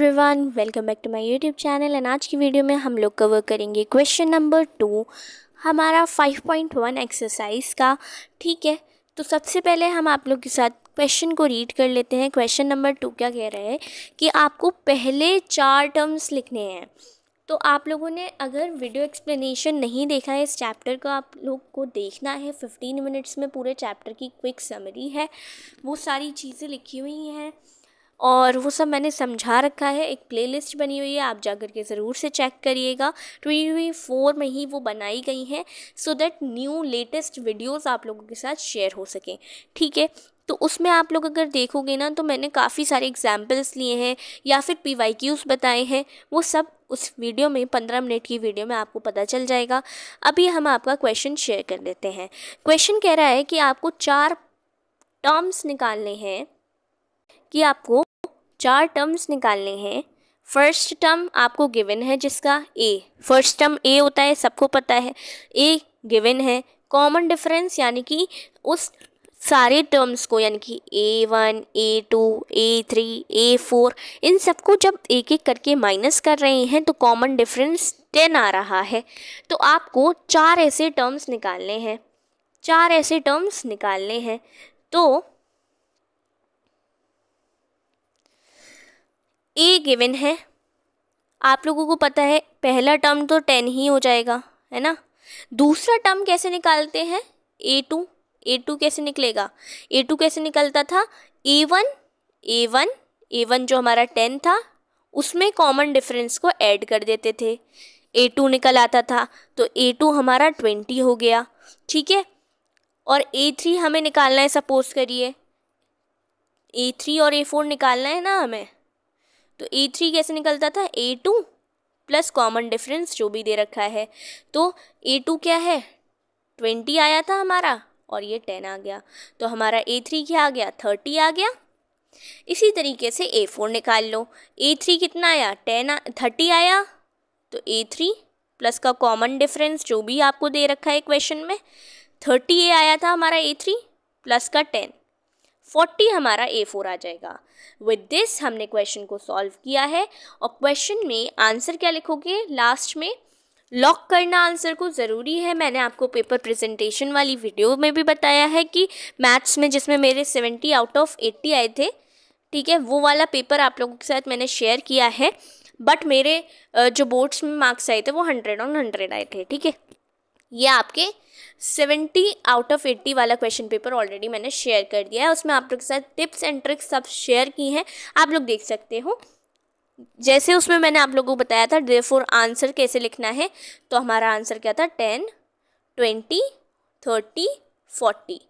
everyone welcome back to my YouTube channel and आज की video में हम लोग कवर करेंगे क्वेश्चन नंबर टू हमारा 5.1 एक्सरसाइज का ठीक है तो सबसे पहले हम आप लोग के साथ क्वेश्चन को रीड कर लेते हैं क्वेश्चन नंबर टू क्या कह रहे हैं कि आपको पहले चार टर्म्स लिखने हैं तो आप लोगों ने अगर वीडियो एक्सप्लेनेशन नहीं देखा है इस चैप्टर को आप लोग को देखना है फिफ्टीन मिनट्स में पूरे चैप्टर की क्विक समरी है वो सारी चीज़ें लिखी हुई हैं और वो सब मैंने समझा रखा है एक प्लेलिस्ट बनी हुई है आप जाकर के ज़रूर से चेक करिएगा ट्वेंटी फोर में ही वो बनाई गई हैं so that new latest videos आप लोगों के साथ शेयर हो सकें ठीक है तो उसमें आप लोग अगर देखोगे ना तो मैंने काफ़ी सारे एग्जाम्पल्स लिए हैं या फिर पी वाई क्यूज़ बताए हैं वो सब उस वीडियो में पंद्रह मिनट की वीडियो में आपको पता चल जाएगा अभी हम आपका क्वेश्चन शेयर कर लेते हैं क्वेश्चन कह रहा है कि आपको चार टर्म्स निकालने हैं कि आपको चार टर्म्स निकालने हैं फर्स्ट टर्म आपको गिवन है जिसका ए फर्स्ट टर्म ए होता है सबको पता है ए गिवन है कॉमन डिफरेंस यानी कि उस सारे टर्म्स को यानी कि a one a two a three a four इन सबको जब एक एक करके माइनस कर रहे हैं तो कॉमन डिफरेंस टेन आ रहा है तो आपको चार ऐसे टर्म्स निकालने हैं चार ऐसे टर्म्स निकालने हैं तो ए गिवन है आप लोगों को पता है पहला टर्म तो टेन ही हो जाएगा है ना दूसरा टर्म कैसे निकालते हैं ए टू ए टू कैसे निकलेगा ए टू कैसे निकलता था a one a one a one जो हमारा टेन था उसमें कॉमन डिफरेंस को ऐड कर देते थे ए टू निकल आता था तो ए टू हमारा ट्वेंटी हो गया ठीक है और ए थ्री हमें निकालना है सपोज करिए ए थ्री और ए फोर निकालना है ना हमें तो ए थ्री कैसे निकलता था a two plus common difference जो भी दे रखा है तो ए टू क्या है ट्वेंटी आया था हमारा और ये टेन आ गया तो हमारा ए थ्री क्या आ गया थर्टी आ गया इसी तरीके से ए फोर निकाल लो ए थ्री कितना आया टेन थर्टी आया तो ए थ्री प्लस का कॉमन डिफरेंस जो भी आपको दे रखा है क्वेश्चन में थर्टी ए आया था हमारा ए थ्री प्लस का टेन फोर्टी हमारा ए फोर आ जाएगा विद दिस हमने क्वेश्चन को सॉल्व किया है और क्वेश्चन में आंसर क्या लिखोगे लास्ट में लॉक करना आंसर को ज़रूरी है मैंने आपको पेपर प्रेजेंटेशन वाली वीडियो में भी बताया है कि मैथ्स में जिसमें मेरे सेवेंटी आउट ऑफ एट्टी आए थे ठीक है वो वाला पेपर आप लोगों के साथ मैंने शेयर किया है बट मेरे जो बोर्ड्स में मार्क्स आए थे वो हंड्रेड ऑन हंड्रेड आए थे ठीक है ये आपके सेवेंटी आउट ऑफ एट्टी वाला क्वेश्चन पेपर ऑलरेडी मैंने शेयर कर दिया है उसमें आप लोग के साथ टिप्स एंड ट्रिक्स सब शेयर की हैं आप लोग देख सकते हो जैसे उसमें मैंने आप लोगों को बताया था डे फोर आंसर कैसे लिखना है तो हमारा आंसर क्या था टेन ट्वेंटी थर्टी फोर्टी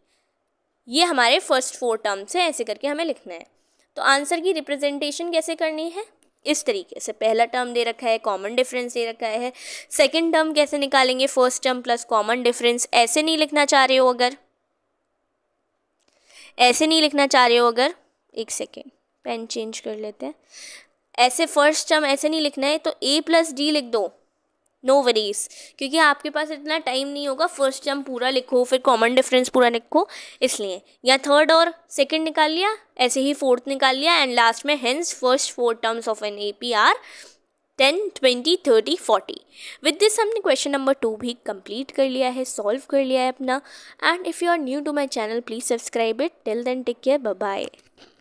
ये हमारे फर्स्ट फोर टर्म्स हैं ऐसे करके हमें लिखना है तो आंसर की रिप्रेजेंटेशन कैसे करनी है इस तरीके से पहला टर्म दे रखा है कॉमन डिफरेंस दे रखा है सेकेंड टर्म कैसे निकालेंगे first term plus common difference ऐसे नहीं लिखना चाह रहे हो अगर ऐसे नहीं लिखना चाह रहे हो अगर एक सेकेंड पेन चेंज कर लेते हैं ऐसे फर्स्ट टर्म ऐसे नहीं लिखना है तो ए प्लस डी लिख दो नो वरीज क्योंकि आपके पास इतना टाइम नहीं होगा फर्स्ट जम पूरा लिखो फिर कॉमन डिफरेंस पूरा लिखो इसलिए या थर्ड और सेकंड निकाल लिया ऐसे ही फोर्थ निकाल लिया एंड लास्ट में hence first four terms of an A P are ten twenty thirty forty with this हमने क्वेश्चन नंबर टू भी कंप्लीट कर लिया है सॉल्व कर लिया है अपना and if you are new to my channel please subscribe it till then take care bye